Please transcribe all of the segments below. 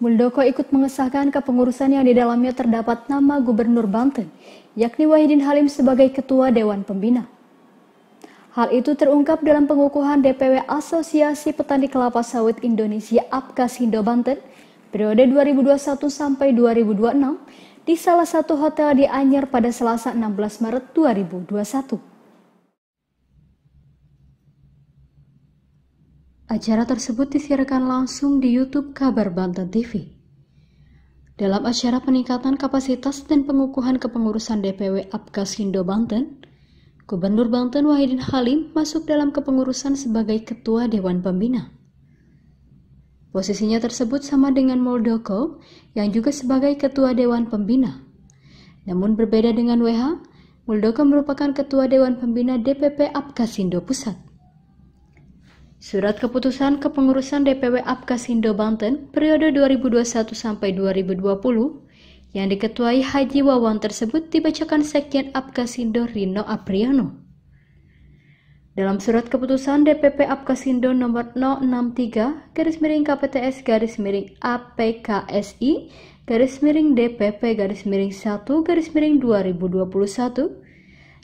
Muldoko ikut mengesahkan kepengurusan yang di dalamnya terdapat nama Gubernur Banten, yakni Wahidin Halim sebagai Ketua Dewan Pembina. Hal itu terungkap dalam pengukuhan DPW Asosiasi Petani Kelapa Sawit Indonesia APKAS Hindo Banten periode 2021 sampai 2026 di salah satu hotel di Anyer pada Selasa 16 Maret 2021. Acara tersebut disiarkan langsung di YouTube Kabar Banten TV. Dalam acara peningkatan kapasitas dan pengukuhan kepengurusan DPW Apkas Hindo Banten, Gubernur Banten Wahidin Halim masuk dalam kepengurusan sebagai Ketua Dewan Pembina. Posisinya tersebut sama dengan Moldoko yang juga sebagai Ketua Dewan Pembina. Namun berbeda dengan WH, Muldoko merupakan Ketua Dewan Pembina DPP Apkasindo Pusat. Surat Keputusan Kepengurusan DPW Apkas Hindo Banten periode 2021 sampai 2020 yang diketuai Haji Wawan tersebut dibacakan Sekjen Apkas Hindo Rino Apriano. Dalam surat keputusan DPP Apkas Hindo nomor 063 garis miring KPTS garis miring APKSI garis miring DPP garis miring 1 garis miring 2021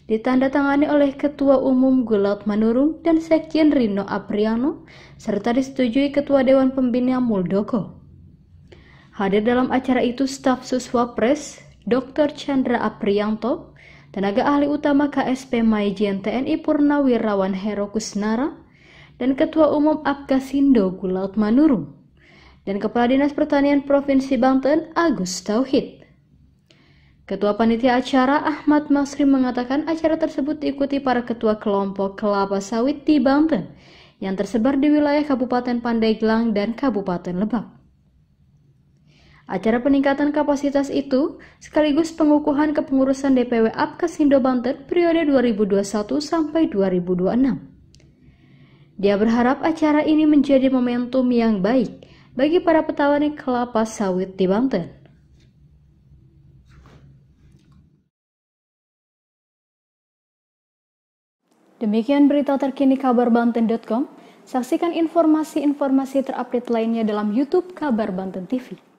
ditandatangani oleh Ketua Umum Gulat Manurung dan Sekjen Rino Apriano, serta disetujui Ketua Dewan Pembina Muldoko. Hadir dalam acara itu staf Suswa Pres, Dr. Chandra Aprianto, tenaga ahli utama KSP Maijen TNI Purnawirawan Hero Kusnara, dan Ketua Umum Apkasindo Gulat Manurung, dan Kepala Dinas Pertanian Provinsi Banten Agus Tauhid. Ketua Panitia Acara Ahmad Masri mengatakan acara tersebut diikuti para ketua kelompok kelapa sawit di Banten yang tersebar di wilayah Kabupaten Pandeglang dan Kabupaten Lebak. Acara peningkatan kapasitas itu sekaligus pengukuhan kepengurusan DPW Apkesindo Banten periode 2021 sampai 2026. Dia berharap acara ini menjadi momentum yang baik bagi para petani kelapa sawit di Banten. Demikian berita terkini kabar Banten.com. Saksikan informasi-informasi terupdate lainnya dalam YouTube Kabar Banten TV.